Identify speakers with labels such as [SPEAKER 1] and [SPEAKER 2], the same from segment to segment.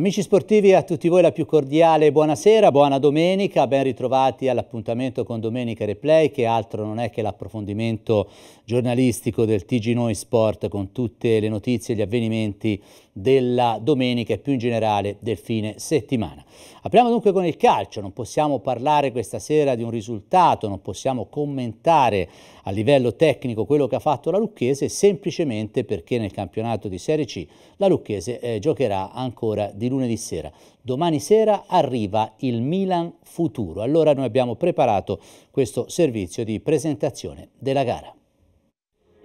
[SPEAKER 1] Amici sportivi, a tutti voi la più cordiale buonasera, buona domenica, ben ritrovati all'appuntamento con Domenica Replay, che altro non è che l'approfondimento giornalistico del TG Noi Sport con tutte le notizie e gli avvenimenti della domenica e più in generale del fine settimana. Apriamo dunque con il calcio, non possiamo parlare questa sera di un risultato, non possiamo commentare a livello tecnico quello che ha fatto la Lucchese, semplicemente perché nel campionato di Serie C la Lucchese eh, giocherà ancora di lunedì sera. Domani sera arriva il Milan Futuro, allora noi abbiamo preparato questo servizio di presentazione della gara.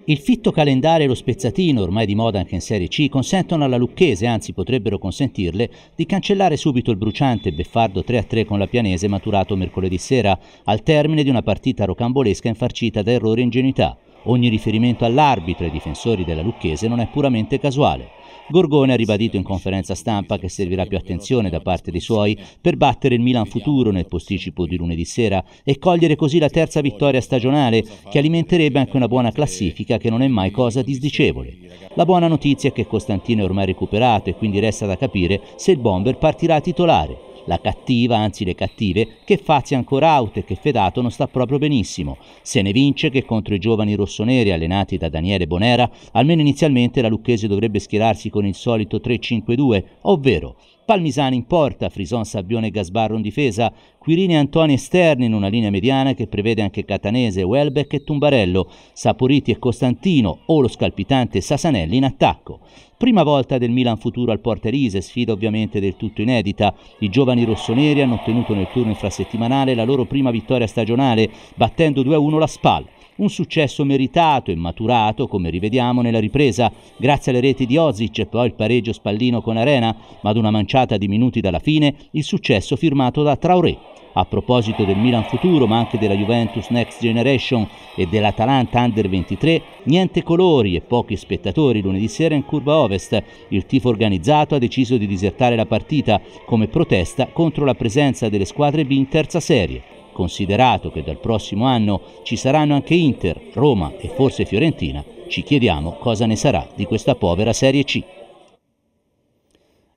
[SPEAKER 1] Il fitto calendario e lo spezzatino, ormai di moda anche in Serie C, consentono alla Lucchese, anzi potrebbero consentirle, di cancellare subito il bruciante beffardo 3-3 con la Pianese maturato mercoledì sera, al termine di una partita rocambolesca infarcita da errori e ingenuità. Ogni riferimento all'arbitro e ai difensori della Lucchese non è puramente casuale. Gorgone ha ribadito in conferenza stampa che servirà più attenzione da parte dei suoi per battere il Milan futuro nel posticipo di lunedì sera e cogliere così la terza vittoria stagionale che alimenterebbe anche una buona classifica che non è mai cosa disdicevole. La buona notizia è che Costantino è ormai recuperato e quindi resta da capire se il bomber partirà titolare la cattiva, anzi le cattive, che Fazio ancora out e che Fedato non sta proprio benissimo. Se ne vince che contro i giovani rossoneri allenati da Daniele Bonera, almeno inizialmente la Lucchese dovrebbe schierarsi con il solito 3-5-2, ovvero Palmisani in porta, Frison, Sabbione e Gasbarro in difesa, Quirini e Antoni esterni in una linea mediana che prevede anche Catanese, Welbeck e Tumbarello, Saporiti e Costantino o lo scalpitante Sasanelli in attacco. Prima volta del Milan futuro al Porterise, sfida ovviamente del tutto inedita. I giovani rossoneri hanno ottenuto nel turno infrasettimanale la loro prima vittoria stagionale, battendo 2-1 la Spal. Un successo meritato e maturato, come rivediamo nella ripresa, grazie alle reti di Ozic e poi il pareggio spallino con Arena, ma ad una manciata di minuti dalla fine, il successo firmato da Traoré. A proposito del Milan futuro, ma anche della Juventus Next Generation e dell'Atalanta Under 23, niente colori e pochi spettatori lunedì sera in curva ovest. Il tifo organizzato ha deciso di disertare la partita come protesta contro la presenza delle squadre B in terza serie. Considerato che dal prossimo anno ci saranno anche Inter, Roma e forse Fiorentina, ci chiediamo cosa ne sarà di questa povera Serie C.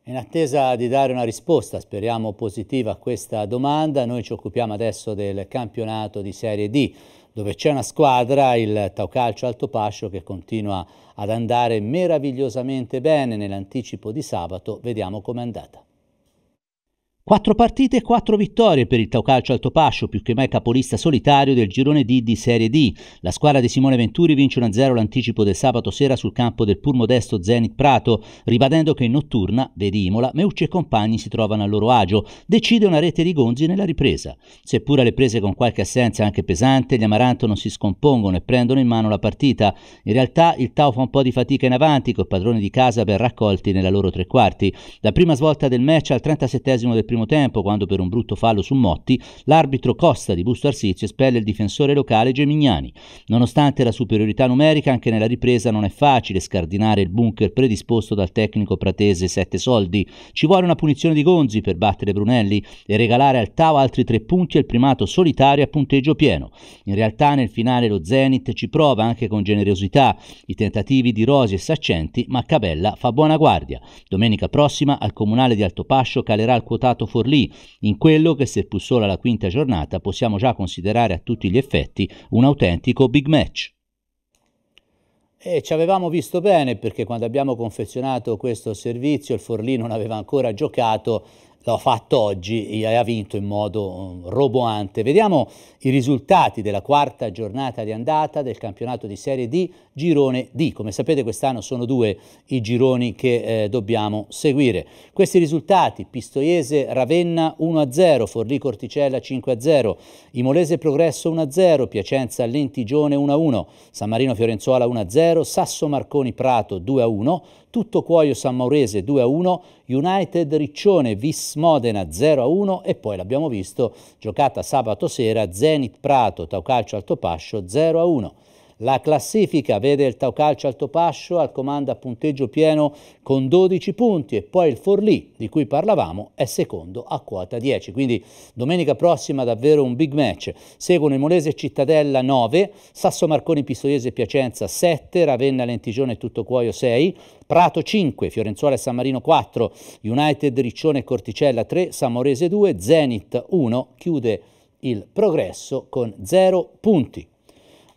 [SPEAKER 1] In attesa di dare una risposta, speriamo positiva, a questa domanda, noi ci occupiamo adesso del campionato di Serie D, dove c'è una squadra, il Taucalcio Pascio, che continua ad andare meravigliosamente bene. Nell'anticipo di sabato vediamo com'è andata. Quattro partite e quattro vittorie per il Taucalcio Altopascio, più che mai capolista solitario del girone D di Serie D. La squadra di Simone Venturi vince 1-0 l'anticipo del sabato sera sul campo del pur modesto Zenit Prato, ribadendo che in notturna, Vedimola, Meucci e compagni si trovano a loro agio. Decide una rete di Gonzi nella ripresa. Seppure alle prese con qualche assenza anche pesante, gli Amaranto non si scompongono e prendono in mano la partita. In realtà il Tau fa un po' di fatica in avanti, col padrone di casa ben raccolti nella loro tre quarti. La prima svolta del match al 37 del primo primo tempo, quando per un brutto fallo su Motti, l'arbitro Costa di Busto Arsizio espelle il difensore locale Gemignani. Nonostante la superiorità numerica, anche nella ripresa non è facile scardinare il bunker predisposto dal tecnico pratese Sette Soldi. Ci vuole una punizione di Gonzi per battere Brunelli e regalare al Tau altri tre punti e il primato solitario a punteggio pieno. In realtà nel finale lo Zenit ci prova anche con generosità i tentativi di Rosi e Saccenti, ma Cabella fa buona guardia. Domenica prossima al comunale di Altopascio calerà il quotato Forlì, in quello che seppur solo alla quinta giornata possiamo già considerare a tutti gli effetti un autentico big match. E ci avevamo visto bene perché quando abbiamo confezionato questo servizio il Forlì non aveva ancora giocato l'ha fatto oggi e ha vinto in modo mm, roboante. Vediamo i risultati della quarta giornata di andata del campionato di Serie D, girone D. Come sapete quest'anno sono due i gironi che eh, dobbiamo seguire. Questi risultati, Pistoiese Ravenna 1-0, Forlì Corticella 5-0, Imolese Progresso 1-0, Piacenza Lentigione 1-1, San Marino Fiorenzuola 1-0, Sasso Marconi Prato 2-1, tutto cuoio San Maurese 2-1, a United Riccione Vis Modena 0-1 a e poi l'abbiamo visto giocata sabato sera Zenit Prato Taucalcio Altopascio 0-1. a la classifica vede il Tau Taucalcio Altopascio al comando a punteggio pieno con 12 punti e poi il Forlì, di cui parlavamo, è secondo a quota 10. Quindi domenica prossima davvero un big match. Seguono il Molese Cittadella 9, Sasso Marconi Pistoiese Piacenza 7, Ravenna Lentigione Tutto Cuoio 6, Prato 5, Fiorenzuola e San Marino 4, United Riccione e Corticella 3, Samorese 2, Zenit 1, chiude il progresso con 0 punti.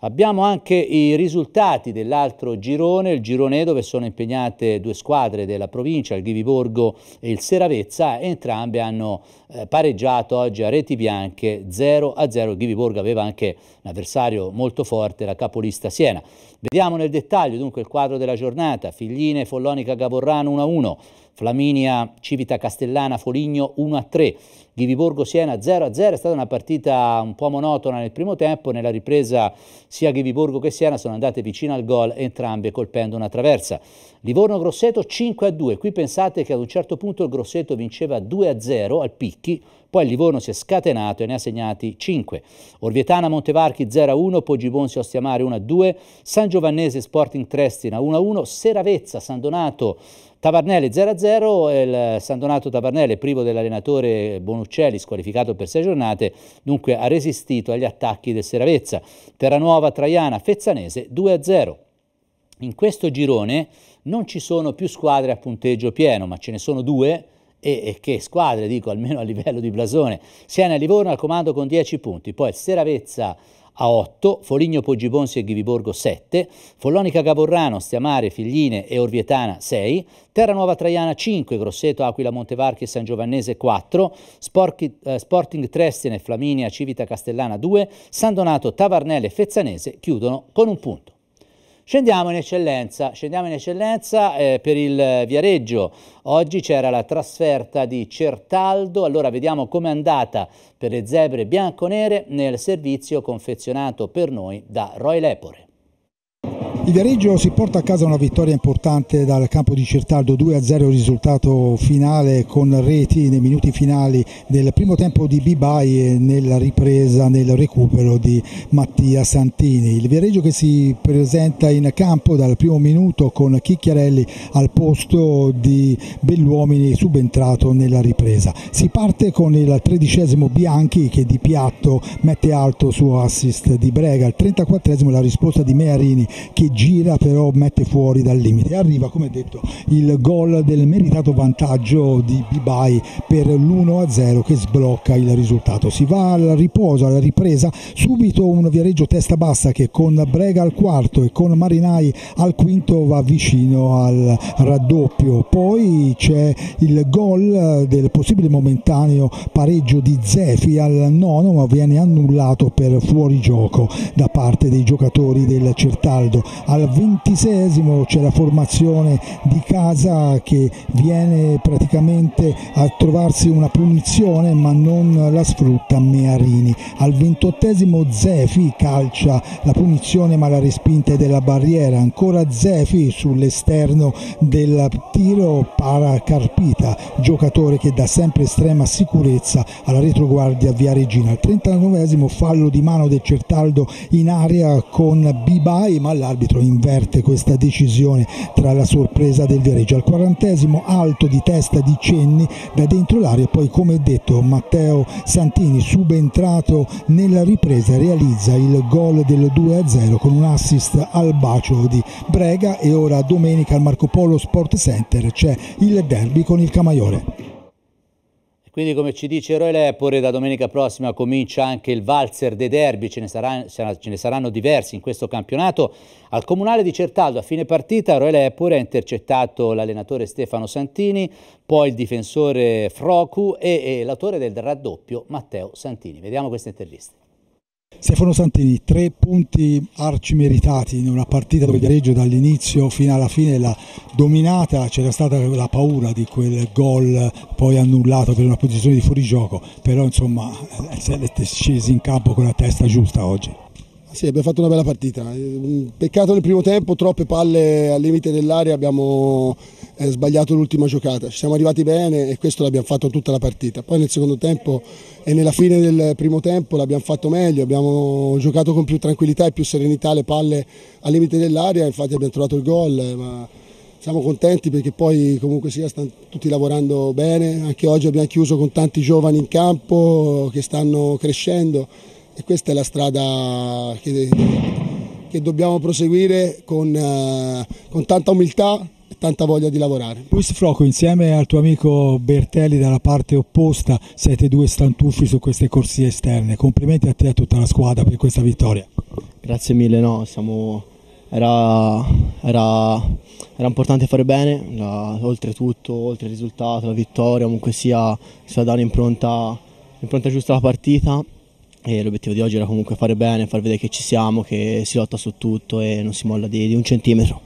[SPEAKER 1] Abbiamo anche i risultati dell'altro girone, il girone dove sono impegnate due squadre della provincia, il Ghiviborgo e il Seravezza, entrambe hanno eh, pareggiato oggi a reti bianche 0 0, il Ghiviborgo aveva anche un avversario molto forte, la capolista Siena. Vediamo nel dettaglio dunque il quadro della giornata, Figline, Follonica, Gavorrano 1 1, Flaminia, Civita Castellana, Foligno 1-3, Ghiviborgo Siena 0-0, è stata una partita un po' monotona nel primo tempo, nella ripresa sia Ghiviborgo che Siena sono andate vicino al gol entrambe colpendo una traversa. Livorno Grosseto 5-2, qui pensate che ad un certo punto il Grosseto vinceva 2-0 al Picchi, poi il Livorno si è scatenato e ne ha segnati 5. Orvietana Montevarchi 0-1, Poggibonsi Ostiamare 1-2, San Giovannese Sporting Trestina 1-1, Seravezza San Donato Tavarnelli 0-0, il San Donato Tavarnelli privo dell'allenatore Bonuccelli squalificato per sei giornate, dunque ha resistito agli attacchi del Seravezza. Terranuova Traiana Fezzanese 2-0. In questo girone non ci sono più squadre a punteggio pieno, ma ce ne sono due e, che squadre, dico almeno a livello di blasone. Siena e Livorno al comando con 10 punti, poi Seravezza a 8, Foligno Poggibonsi e Ghiviborgo 7, Follonica Gavorrano, Stiamare, Figline e Orvietana 6, Terra Nuova Traiana 5, Grosseto, Aquila, Montevarchi e San Giovannese 4, Sporchi, eh, Sporting Trestine, Flaminia, Civita Castellana 2, San Donato, Tavarnelle e Fezzanese chiudono con un punto. Scendiamo in eccellenza, scendiamo in eccellenza eh, per il Viareggio. Oggi c'era la trasferta di Certaldo, allora vediamo com'è andata per le zebre bianco-nere nel servizio confezionato per noi da Roy Lepore.
[SPEAKER 2] Il Viareggio si porta a casa una vittoria importante dal campo di Certaldo, 2-0 risultato finale con reti nei minuti finali del primo tempo di Bibai e nella ripresa, nel recupero di Mattia Santini. Il Viareggio che si presenta in campo dal primo minuto con Chicchiarelli al posto di Belluomini subentrato nella ripresa. Si parte con il tredicesimo Bianchi che di piatto mette alto su assist di Brega, il 34 la risposta di Mearini che gira però mette fuori dal limite. Arriva come detto il gol del meritato vantaggio di Bibai per l'1-0 che sblocca il risultato. Si va al riposo, alla ripresa, subito un Viareggio testa bassa che con Brega al quarto e con Marinai al quinto va vicino al raddoppio. Poi c'è il gol del possibile momentaneo pareggio di Zefi al nono ma viene annullato per fuorigioco da parte dei giocatori del Certaldo al ventisesimo c'è la formazione di casa che viene praticamente a trovarsi una punizione ma non la sfrutta Mearini, al ventottesimo Zefi calcia la punizione ma la respinta è della barriera, ancora Zefi sull'esterno del tiro para Carpita, giocatore che dà sempre estrema sicurezza alla retroguardia via Regina, al 39 fallo di mano del Certaldo in aria con Bibai ma l'arbitro arbitro inverte questa decisione tra la sorpresa del Viareggio. Al quarantesimo alto di testa di Cenni da dentro l'area, poi come detto Matteo Santini subentrato nella ripresa realizza il gol del 2-0 con un assist al bacio di Brega e ora domenica al Marco Polo Sport Center c'è il derby con il Camaiore.
[SPEAKER 1] Quindi come ci dice Roy Lepore, da domenica prossima comincia anche il valzer dei derby, ce ne, saranno, ce ne, saranno diversi in questo campionato. Al comunale di Certaldo a fine partita Roy Lepore ha intercettato l'allenatore Stefano Santini, poi il difensore Frocu e, e l'autore del raddoppio Matteo Santini. Vediamo queste interviste.
[SPEAKER 2] Stefano Santini, tre punti arcimeritati in una partita dove il Viareggio dall'inizio fino alla fine l'ha dominata, c'era stata la paura di quel gol poi annullato per una posizione di fuorigioco, però insomma eh, siete scesi in campo con la testa giusta oggi. Sì, abbiamo fatto una bella partita. Peccato nel primo tempo, troppe palle al limite dell'area, abbiamo eh, sbagliato l'ultima giocata. Ci siamo arrivati bene e questo l'abbiamo fatto tutta la partita. Poi nel secondo tempo e nella fine del primo tempo l'abbiamo fatto meglio, abbiamo giocato con più tranquillità e più serenità le palle al limite dell'area, infatti abbiamo trovato il gol. Eh, ma siamo contenti perché poi comunque sia stanno tutti lavorando bene, anche oggi abbiamo chiuso con tanti giovani in campo che stanno crescendo e questa è la strada che, che dobbiamo proseguire con, eh, con tanta umiltà e tanta voglia di lavorare. Luis Froco, insieme al tuo amico Bertelli dalla parte opposta, siete due stantuffi su queste corsie esterne. Complimenti a te e a tutta la squadra per questa vittoria. Grazie mille, no, siamo... Era, era, era, importante fare bene, la, oltretutto, oltre il risultato, la vittoria, comunque sia, si dare un'impronta giusta alla partita e l'obiettivo di oggi era comunque fare bene, far vedere che ci siamo, che si lotta su tutto e non si molla di, di un centimetro.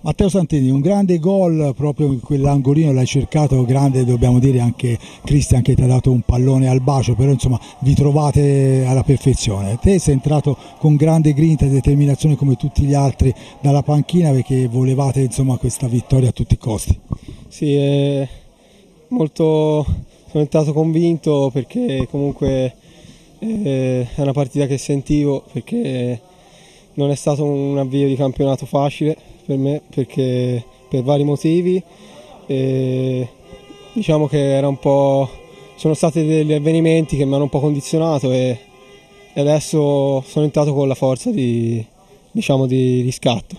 [SPEAKER 2] Matteo Santini, un grande gol proprio in quell'angolino, l'hai cercato grande, dobbiamo dire anche Cristian che ti ha dato un pallone al bacio, però insomma vi trovate alla perfezione. Te sei entrato con grande grinta e determinazione come tutti gli altri dalla panchina perché volevate insomma questa vittoria a tutti i costi. Sì, eh, molto sono entrato convinto perché comunque eh, è una partita che sentivo perché non è stato un avvio di campionato facile per me perché per vari motivi e diciamo che era un po' sono stati degli avvenimenti che mi hanno un po' condizionato e, adesso sono entrato con la forza di, diciamo, di riscatto.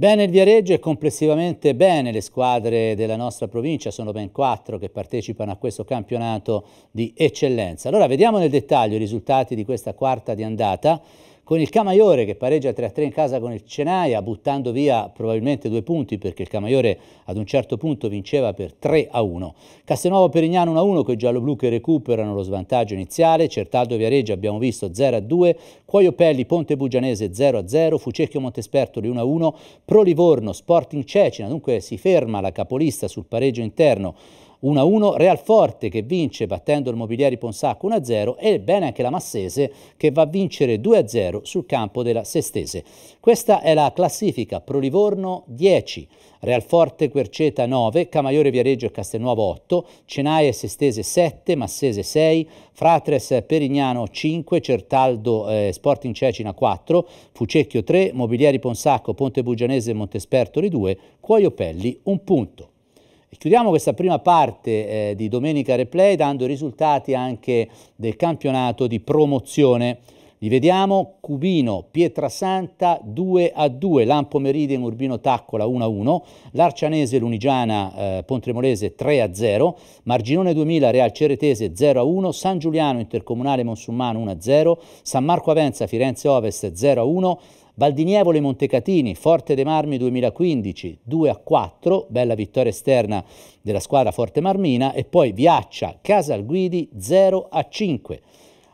[SPEAKER 1] Bene il Viareggio e complessivamente bene le squadre della nostra provincia, sono ben quattro che partecipano a questo campionato di eccellenza. Allora vediamo nel dettaglio i risultati di questa quarta di andata con il Camaiore che pareggia 3-3 in casa con il Cenaia, ah, buttando via probabilmente due punti perché il Camaiore ad un certo punto vinceva per 3-1. Castelnuovo Perignano 1-1 con i gialloblu che recuperano lo svantaggio iniziale, Certaldo Viareggio abbiamo visto 0-2, Cuoio Pelli Ponte Bugianese 0-0, Fucecchio Montespertoli 1-1, Pro Livorno Sporting Cecina, dunque si ferma la capolista sul pareggio interno 1-1 Real Forte che vince battendo il Mobiliari Ponsacco 1-0 e bene anche la Massese che va a vincere 2-0 sul campo della Sestese. Questa è la classifica Pro Livorno 10, Real Forte Querceta 9, Camaiore Viareggio e Castelnuovo 8, Cenaia e Sestese 7, Massese 6, Fratres Perignano 5, Certaldo eh, Sporting Cecina 4, Fucecchio 3, Mobiliari Ponsacco, Ponte Bugianese e Montespertoli 2, Cuoiopelli 1 punto. Chiudiamo questa prima parte eh, di Domenica Replay dando i risultati anche del campionato di promozione. Li vediamo, Cubino, Pietrasanta 2 a 2, Lampo Meridian, Urbino Taccola 1 a 1, l'Arcianese, Lunigiana, eh, Pontremolese 3 a 0, Marginone 2000, Real Ceretese 0 a 1, San Giuliano, Intercomunale Monsummano 1 a 0, San Marco Avenza, Firenze Ovest 0 a 1, Valdinievole Montecatini, Forte dei Marmi 2015, 2 a 4, bella vittoria esterna della squadra Forte Marmina e poi Viaccia, Casalguidi 0 a 5.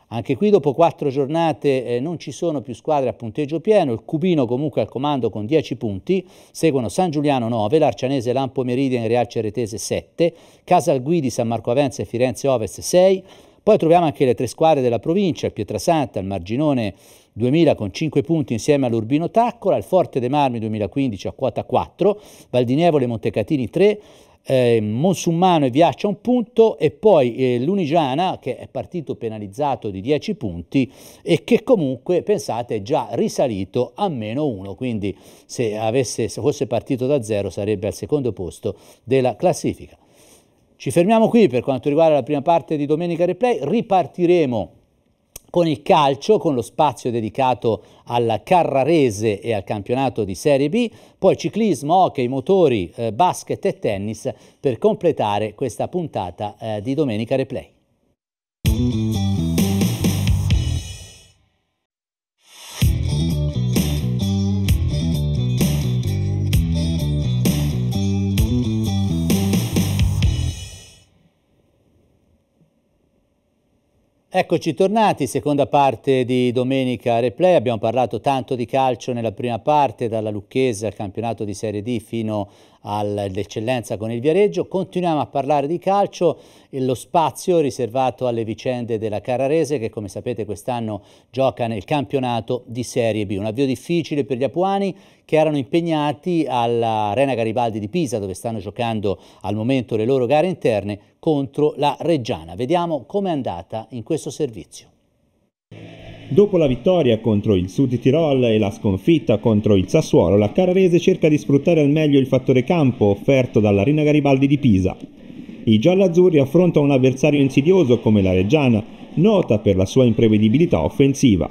[SPEAKER 1] Anche qui dopo quattro giornate eh, non ci sono più squadre a punteggio pieno, il Cubino comunque al comando con 10 punti, seguono San Giuliano 9, l'Arcianese Lampo Meridian Real Ceretese 7, Casalguidi San Marco Avenza e Firenze Ovest 6, poi troviamo anche le tre squadre della provincia, il Pietrasanta, il Marginone 2000 con 5 punti insieme all'Urbino Taccola, il Forte dei Marmi 2015 a quota 4, Valdinievole e Montecatini 3, eh, Monsummano e Viaccia un punto e poi eh, l'Unigiana che è partito penalizzato di 10 punti e che comunque pensate è già risalito a meno 1 quindi se, avesse, se fosse partito da 0 sarebbe al secondo posto della classifica. Ci fermiamo qui per quanto riguarda la prima parte di Domenica Replay, ripartiremo con il calcio, con lo spazio dedicato alla Carrarese e al campionato di Serie B, poi ciclismo, hockey, motori, eh, basket e tennis per completare questa puntata eh, di Domenica Replay. Eccoci tornati, seconda parte di domenica replay, abbiamo parlato tanto di calcio nella prima parte, dalla Lucchese al campionato di Serie D fino all'eccellenza con il Viareggio. Continuiamo a parlare di calcio e lo spazio riservato alle vicende della Carrarese che come sapete quest'anno gioca nel campionato di Serie B. Un avvio difficile per gli apuani che erano impegnati all'Arena Garibaldi di Pisa dove stanno giocando al momento le loro gare interne contro la Reggiana. Vediamo com'è andata in questo servizio.
[SPEAKER 3] Dopo la vittoria contro il Sud Tirol e la sconfitta contro il Sassuolo, la Carrarese cerca di sfruttare al meglio il fattore campo offerto dall'Arena Garibaldi di Pisa. I giallazzurri affrontano un avversario insidioso come la Reggiana, nota per la sua imprevedibilità offensiva.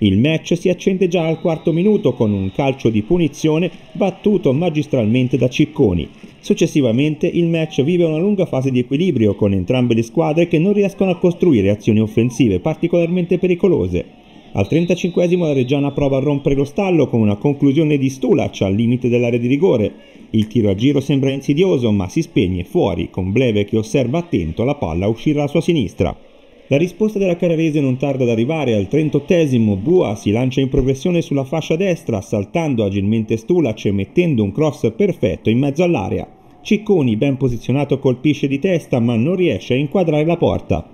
[SPEAKER 3] Il match si accende già al quarto minuto con un calcio di punizione battuto magistralmente da Cicconi. Successivamente il match vive una lunga fase di equilibrio con entrambe le squadre che non riescono a costruire azioni offensive particolarmente pericolose. Al 35 la Reggiana prova a rompere lo stallo con una conclusione di Stulac al limite dell'area di rigore. Il tiro a giro sembra insidioso ma si spegne fuori con Bleve che osserva attento la palla uscire alla sua sinistra. La risposta della Caravese non tarda ad arrivare, al 38esimo Bua si lancia in progressione sulla fascia destra, saltando agilmente Stulac e mettendo un cross perfetto in mezzo all'area. Cicconi, ben posizionato, colpisce di testa ma non riesce a inquadrare la porta.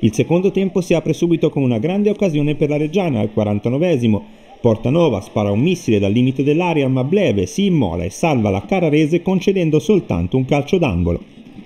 [SPEAKER 3] Il secondo tempo si apre subito con una grande occasione per la Reggiana al 49esimo. Portanova spara un missile dal limite dell'area ma Bleve si immola e salva la Cararese concedendo soltanto un calcio d'angolo.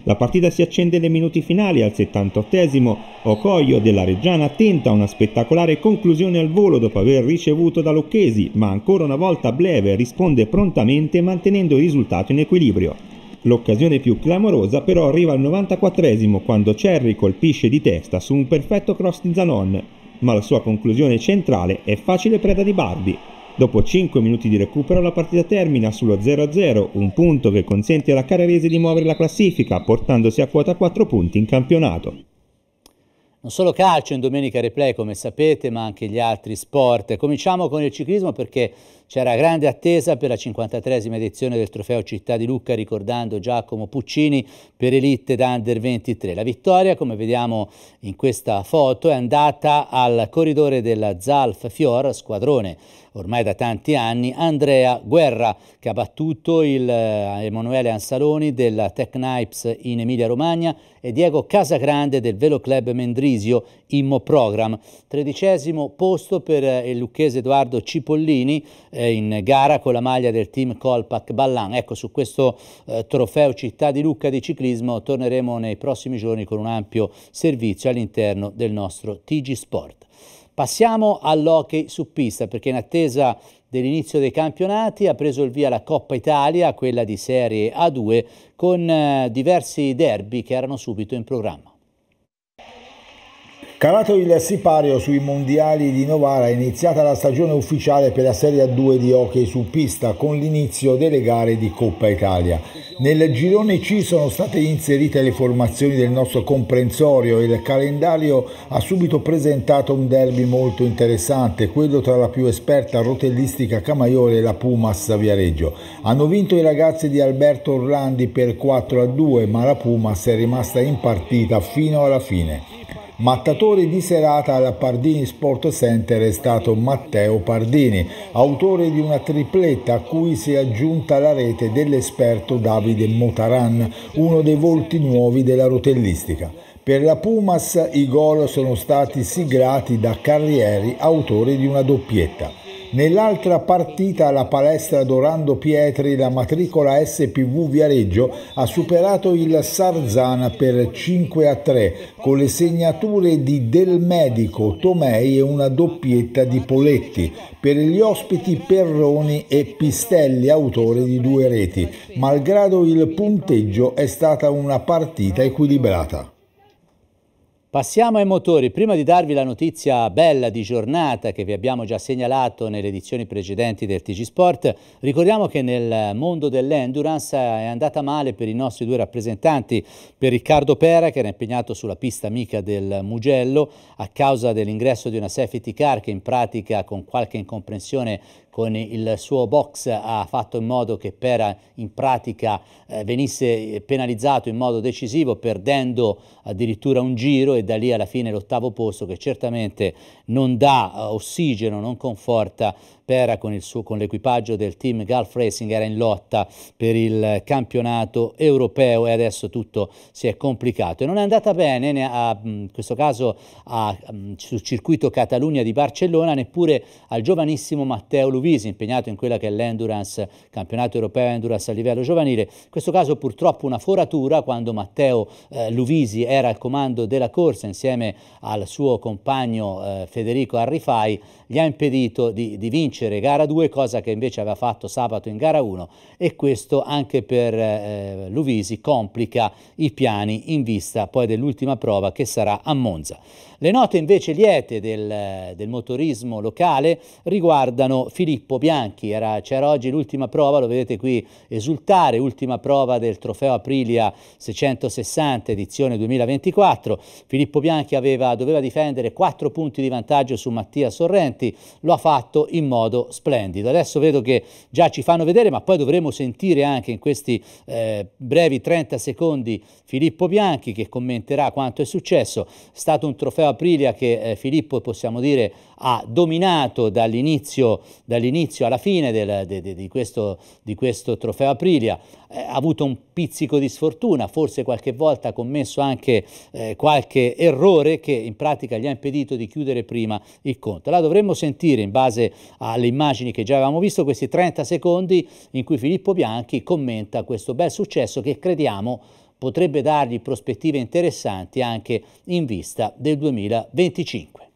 [SPEAKER 3] La partita si accende nei minuti finali, al 78esimo Ocoglio della Reggiana tenta una spettacolare conclusione al volo dopo aver ricevuto da Lucchesi, ma ancora una volta Bleve risponde prontamente mantenendo il risultato in equilibrio. L'occasione più clamorosa però arriva al 94esimo quando Cerri colpisce di testa su un perfetto cross di Zanon, ma la sua conclusione centrale è facile preda di Barbie. Dopo 5 minuti di recupero la partita termina sullo 0-0, un punto che consente alla Carrarese di muovere la classifica, portandosi a quota 4 punti in campionato.
[SPEAKER 1] Non solo calcio in domenica replay come sapete, ma anche gli altri sport. Cominciamo con il ciclismo perché c'era grande attesa per la 53esima edizione del trofeo Città di Lucca, ricordando Giacomo Puccini per Elite d'Under 23. La vittoria, come vediamo in questa foto, è andata al corridore della Zalf Fior, squadrone ormai da tanti anni, Andrea Guerra, che ha battuto il eh, Emanuele Ansaloni della Tech Knives in Emilia Romagna e Diego Casagrande del Velo Club Mendrisio Immo Program. Tredicesimo posto per eh, il lucchese Edoardo Cipollini eh, in gara con la maglia del team Colpac Ballan. Ecco, su questo eh, trofeo Città di Lucca di ciclismo torneremo nei prossimi giorni con un ampio servizio all'interno del nostro TG Sport. Passiamo all'hockey su pista perché in attesa dell'inizio dei campionati ha preso il via la Coppa Italia, quella di Serie A2, con eh, diversi derby che erano subito in programma. Calato
[SPEAKER 2] il sipario sui mondiali di Novara è iniziata la stagione ufficiale per la Serie 2 di hockey su pista con l'inizio delle gare di Coppa Italia. Nel girone C sono state inserite le formazioni del nostro comprensorio e il calendario ha subito presentato un derby molto interessante, quello tra la più esperta rotellistica Camaiore e la Pumas Viareggio. Hanno vinto i ragazzi di Alberto Orlandi per 4 a 2, ma la Pumas è rimasta in partita fino alla fine. Mattatore di serata al Pardini Sport Center è stato Matteo Pardini, autore di una tripletta a cui si è aggiunta la rete dell'esperto Davide Motaran, uno dei volti nuovi della rotellistica. Per la Pumas i gol sono stati siglati da Carrieri, autore di una doppietta. Nell'altra partita la palestra Dorando Pietri, la matricola SPV Viareggio, ha superato il Sarzana per 5 a 3 con le segnature di Del Medico, Tomei e una doppietta di Poletti. Per gli ospiti Perroni e Pistelli, autore di due reti. Malgrado il punteggio è stata una partita equilibrata.
[SPEAKER 1] Passiamo ai motori. Prima di darvi la notizia bella di giornata che vi abbiamo già segnalato nelle edizioni precedenti del TG Sport, ricordiamo che nel mondo dell'endurance è andata male per i nostri due rappresentanti, per Riccardo Pera che era impegnato sulla pista amica del Mugello a causa dell'ingresso di una safety car che in pratica con qualche incomprensione con il suo box ha fatto in modo che Pera in pratica eh, venisse penalizzato in modo decisivo perdendo addirittura un giro e da lì alla fine l'ottavo posto che certamente non dà eh, ossigeno, non conforta. Pera con, suo, con l'equipaggio del team Gulf Racing era in lotta per il campionato europeo e adesso tutto si è complicato. E non è andata bene, a, in questo caso a, sul circuito Catalunya di Barcellona, neppure al giovanissimo Matteo Luvisi, impegnato in quella che è l'endurance, campionato europeo endurance a livello giovanile. In questo caso purtroppo una foratura quando Matteo eh, Luvisi era al comando della corsa insieme al suo compagno eh, Federico Arrifai gli ha impedito di, di vincere gara 2, cosa che invece aveva fatto sabato in gara 1 e questo anche per eh, Luvisi complica i piani in vista poi dell'ultima prova che sarà a Monza. Le note invece liete del, del motorismo locale riguardano Filippo Bianchi, Era, c'era oggi l'ultima prova, lo vedete qui esultare, ultima prova del trofeo Aprilia 660 edizione 2024, Filippo Bianchi aveva, doveva difendere 4 punti di vantaggio su Mattia Sorrenti, lo ha fatto in modo splendido. Adesso vedo che già ci fanno vedere, ma poi dovremo sentire anche in questi eh, brevi 30 secondi Filippo Bianchi che commenterà quanto è successo. È stato un trofeo Aprilia che eh, Filippo possiamo dire ha dominato dall'inizio, dall'inizio alla fine del, de, de, di, questo, di, questo, trofeo Aprilia, eh, ha avuto un pizzico di sfortuna, forse qualche volta ha commesso anche eh, qualche errore che in pratica gli ha impedito di chiudere prima il conto. La dovremmo sentire in base alle immagini che già avevamo visto, questi 30 secondi in cui Filippo Bianchi commenta questo bel successo che crediamo potrebbe dargli prospettive interessanti anche in vista del 2025.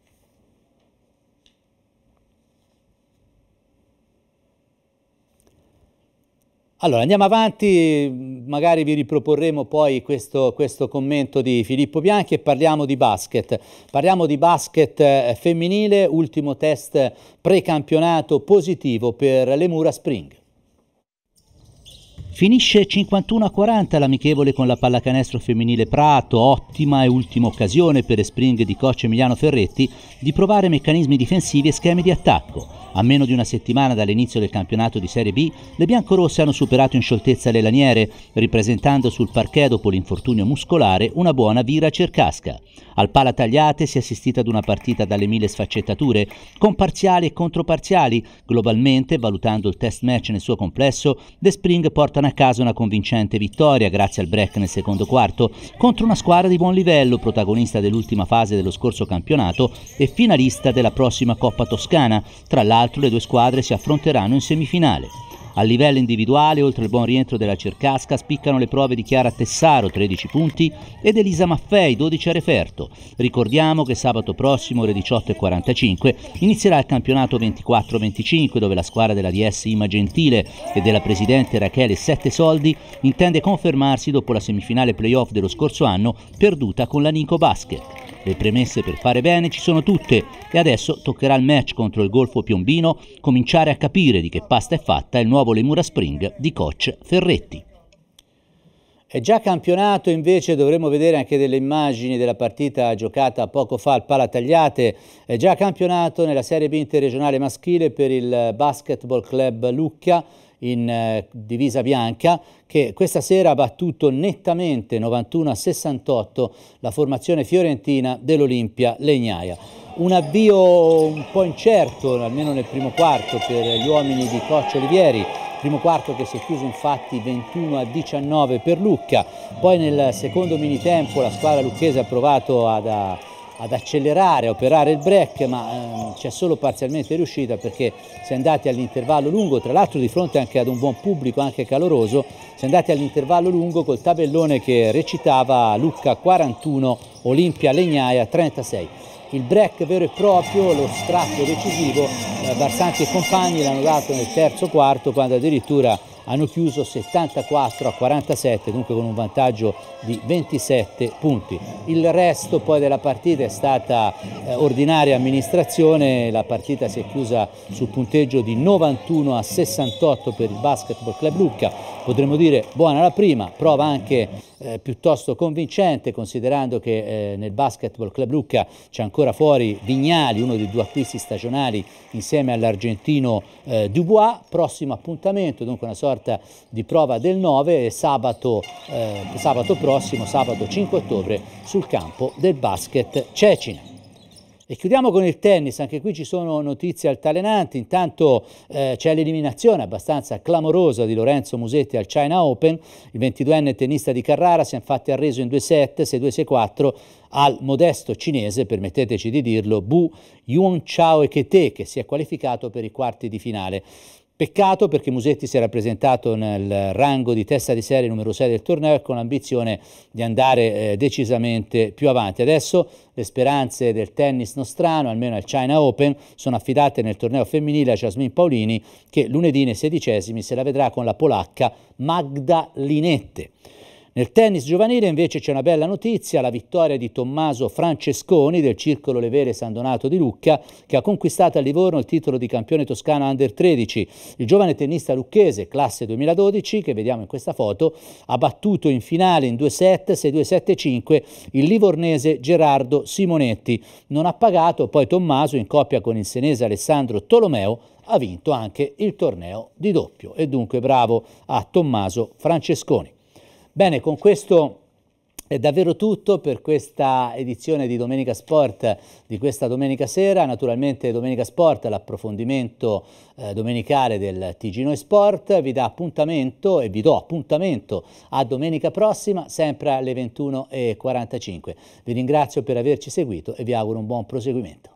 [SPEAKER 1] Allora, andiamo avanti, magari vi riproporremo poi questo, questo, commento di Filippo Bianchi e parliamo di basket. Parliamo di basket eh, femminile, ultimo test precampionato positivo per le Mura Spring. Finisce 51 40 l'amichevole con la pallacanestro femminile Prato, ottima e ultima occasione per le springhe di coach Emiliano Ferretti di provare meccanismi difensivi e schemi di attacco. A meno di una settimana dall'inizio del campionato di Serie B, le biancorosse hanno superato in scioltezza le laniere, ripresentando sul parquet dopo l'infortunio muscolare una buona vira cercasca. Al pala tagliate si è assistita ad una partita dalle mille sfaccettature, con parziali e controparziali. Globalmente, valutando il test match nel suo complesso, le spring poi portano a casa una convincente vittoria grazie al break nel secondo quarto contro una squadra di buon livello, protagonista dell'ultima fase dello scorso campionato e finalista della prossima Coppa Toscana. Tra l'altro le due squadre si affronteranno in semifinale. A livello individuale, oltre al buon rientro della Cercasca, spiccano le prove di Chiara Tessaro, 13 punti, ed Elisa Maffei, 12 a referto. Ricordiamo che sabato prossimo, ore 18.45, inizierà il campionato 24-25, dove la squadra della DS Ima Gentile e della presidente Rachele Sette Soldi intende confermarsi dopo la semifinale playoff dello scorso anno, perduta con la Nico Basket. Le premesse per fare bene ci sono tutte e adesso toccherà il match contro il Golfo Piombino cominciare a capire di che pasta è fatta il nuovo Lemura Spring di coach Ferretti. È già campionato invece dovremo vedere anche delle immagini della partita giocata poco fa al Palatagliate, è già campionato nella Serie B interregionale maschile per il Basketball Club Lucca in eh, divisa bianca che questa sera ha battuto nettamente 91 a 68 la formazione fiorentina dell'Olimpia Legnaia. Un avvio un po' incerto, almeno nel primo quarto, per gli uomini di Coccio Olivieri, primo quarto che si è chiuso infatti 21 a 19 per Lucca, poi nel secondo mini tempo la squadra lucchese ha provato ad ad accelerare, a operare il break, ma ehm, ci è solo parzialmente riuscita perché si è andati all'intervallo lungo, tra l'altro di fronte anche ad un buon pubblico, anche caloroso, si è andati all'intervallo lungo col tabellone che recitava Lucca 41, Olimpia Legnaia 36. Il break vero e proprio, lo strappo decisivo, eh, Barsanti e compagni l'hanno dato nel terzo quarto quando addirittura hanno chiuso 74 a 47, dunque con un vantaggio di 27 punti. Il resto poi della partita è stata eh, ordinaria amministrazione, la partita si è chiusa sul punteggio di 91 a 68 per il Basketball Club Lucca potremmo dire buona la prima, prova anche eh, piuttosto convincente considerando che eh, nel Basketball Club Lucca c'è ancora fuori Vignali, uno dei due acquisti stagionali insieme all'argentino eh, Dubois, prossimo appuntamento, dunque una sorta di prova del 9 sabato, eh, sabato prossimo, sabato 5 ottobre sul campo del basket Cecina. E chiudiamo con il tennis, anche qui ci sono notizie altalenanti, intanto eh, c'è l'eliminazione abbastanza clamorosa di Lorenzo Musetti al China Open, il 22enne tennista di Carrara si è infatti arreso in 2-7, 6-2, 6-4 al modesto cinese, permetteteci di dirlo, Bu Yun Chao Ekete che si è qualificato per i quarti di finale. Peccato perché Musetti si era presentato nel rango di testa di serie numero 6 del torneo con l'ambizione di andare eh, decisamente più avanti. Adesso le speranze del tennis nostrano, almeno al China Open, sono affidate nel torneo femminile a Jasmine Paolini che lunedì nei sedicesimi se la vedrà con la polacca Magda Linette. Nel tennis giovanile invece c'è una bella notizia, la vittoria di Tommaso Francesconi del Circolo Levere San Donato di Lucca che ha conquistato a Livorno il titolo di campione toscano Under 13. Il giovane tennista lucchese, classe 2012, che vediamo in questa foto, ha battuto in finale in 2 set 6-2-7-5 il livornese Gerardo Simonetti. Non ha pagato, poi Tommaso in coppia con il senese Alessandro Tolomeo ha vinto anche il torneo di doppio e dunque bravo a Tommaso Francesconi. Bene, con questo è davvero tutto per questa edizione di Domenica Sport di questa domenica sera. Naturalmente Domenica Sport, l'approfondimento eh, domenicale del Tigino Noi Sport, vi dà appuntamento e vi do appuntamento a domenica prossima, sempre alle 21.45. Vi ringrazio per averci seguito e vi auguro un buon proseguimento.